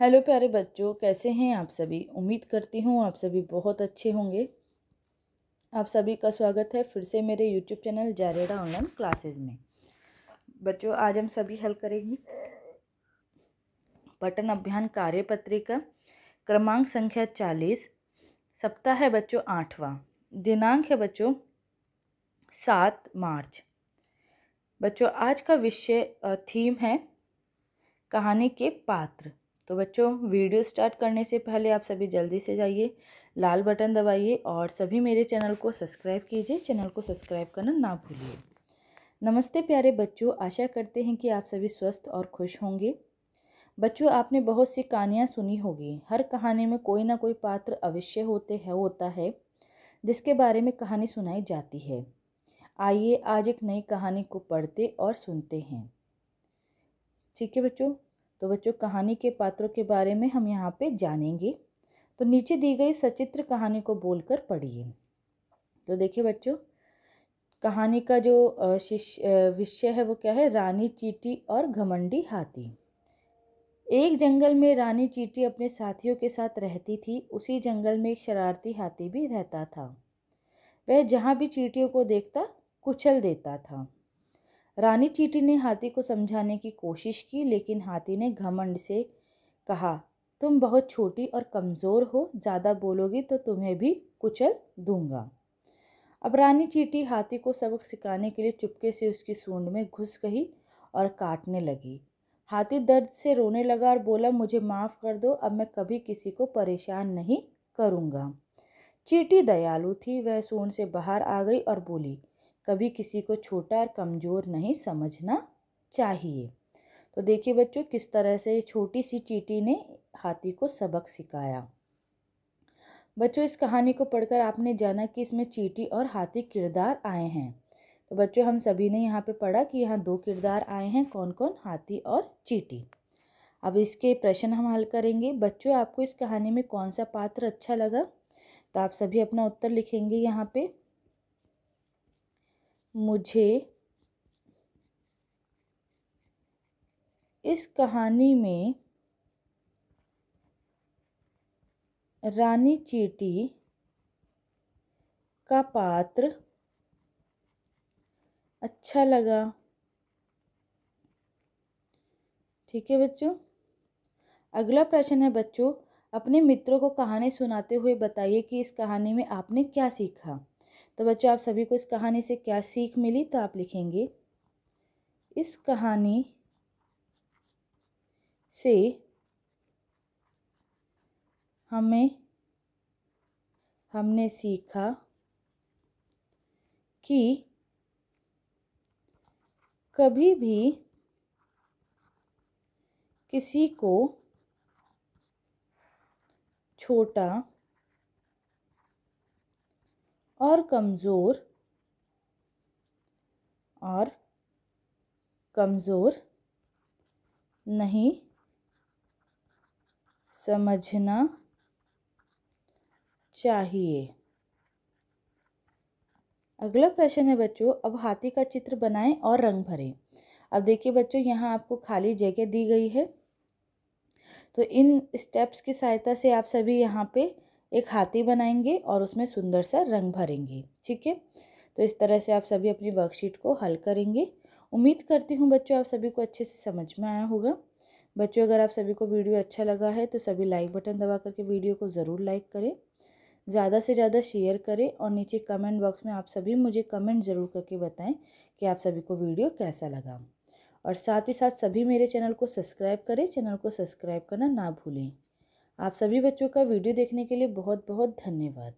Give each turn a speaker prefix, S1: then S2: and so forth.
S1: hello प्यारे बच्चों कैसे हैं आप सभी उम्मीद करती हूँ आप सभी बहुत अच्छे होंगे आप सभी का स्वागत है फिर से मेरे यूट्यूब चैनल जारेडा ऑनलाइन क्लासेस में बच्चों आज हम सभी हल करेंगे पठन अभियान कार्य पत्रिका क्रमांक संख्या चालीस सप्ताह है बच्चों आठवां दिनांक है बच्चों सात मार्च बच्चों आज का विषय थीम है कहानी के पात्र तो बच्चों वीडियो स्टार्ट करने से पहले आप सभी जल्दी से जाइए लाल बटन दबाइए और सभी मेरे चैनल को सब्सक्राइब कीजिए चैनल को सब्सक्राइब करना ना भूलिए नमस्ते प्यारे बच्चों आशा करते हैं कि आप सभी स्वस्थ और खुश होंगे बच्चों आपने बहुत सी कहानियाँ सुनी होगी हर कहानी में कोई ना कोई पात्र अवश्य होते है होता है जिसके बारे में कहानी सुनाई जाती है आइए आज एक नई कहानी को पढ़ते और सुनते हैं ठीक है बच्चों तो बच्चों कहानी के पात्रों के बारे में हम यहाँ पे जानेंगे तो नीचे दी गई सचित्र कहानी को बोलकर पढ़िए तो देखिए बच्चों कहानी का जो शिष्य विषय है वो क्या है रानी चीटी और घमंडी हाथी एक जंगल में रानी चीटी अपने साथियों के साथ रहती थी उसी जंगल में एक शरारती हाथी भी रहता था वह जहाँ भी चीटियों को देखता कुचल देता था रानी चीटी ने हाथी को समझाने की कोशिश की लेकिन हाथी ने घमंड से कहा तुम बहुत छोटी और कमज़ोर हो ज़्यादा बोलोगी तो तुम्हें भी कुचल दूंगा अब रानी चीटी हाथी को सबक सिखाने के लिए चुपके से उसकी सूंड में घुस गई और काटने लगी हाथी दर्द से रोने लगा और बोला मुझे माफ़ कर दो अब मैं कभी किसी को परेशान नहीं करूँगा चीटी दयालु थी वह सूंड से बाहर आ गई और बोली कभी किसी को छोटा और कमज़ोर नहीं समझना चाहिए तो देखिए बच्चों किस तरह से छोटी सी चीटी ने हाथी को सबक सिखाया बच्चों इस कहानी को पढ़कर आपने जाना कि इसमें चीटी और हाथी किरदार आए हैं तो बच्चों हम सभी ने यहाँ पे पढ़ा कि यहाँ दो किरदार आए हैं कौन कौन हाथी और चीटी अब इसके प्रश्न हम हल करेंगे बच्चों आपको इस कहानी में कौन सा पात्र अच्छा लगा तो आप सभी अपना उत्तर लिखेंगे यहाँ पे मुझे इस कहानी में रानी चीटी का पात्र अच्छा लगा ठीक है बच्चों अगला प्रश्न है बच्चों अपने मित्रों को कहानी सुनाते हुए बताइए कि इस कहानी में आपने क्या सीखा तो बच्चों आप सभी को इस कहानी से क्या सीख मिली तो आप लिखेंगे इस कहानी से हमें हमने सीखा कि कभी भी किसी को छोटा और कमज़ोर और कमज़ोर नहीं समझना चाहिए अगला प्रश्न है बच्चों अब हाथी का चित्र बनाएं और रंग भरें अब देखिए बच्चों यहाँ आपको खाली जगह दी गई है तो इन स्टेप्स की सहायता से आप सभी यहाँ पे एक हाथी बनाएंगे और उसमें सुंदर सा रंग भरेंगे ठीक है तो इस तरह से आप सभी अपनी वर्कशीट को हल करेंगे उम्मीद करती हूँ बच्चों आप सभी को अच्छे से समझ में आया होगा बच्चों अगर आप सभी को वीडियो अच्छा लगा है तो सभी लाइक बटन दबा करके वीडियो को ज़रूर लाइक करें ज़्यादा से ज़्यादा शेयर करें और नीचे कमेंट बॉक्स में आप सभी मुझे कमेंट ज़रूर करके बताएं कि आप सभी को वीडियो कैसा लगा और साथ ही साथ सभी मेरे चैनल को सब्सक्राइब करें चैनल को सब्सक्राइब करना ना भूलें आप सभी बच्चों का वीडियो देखने के लिए बहुत बहुत धन्यवाद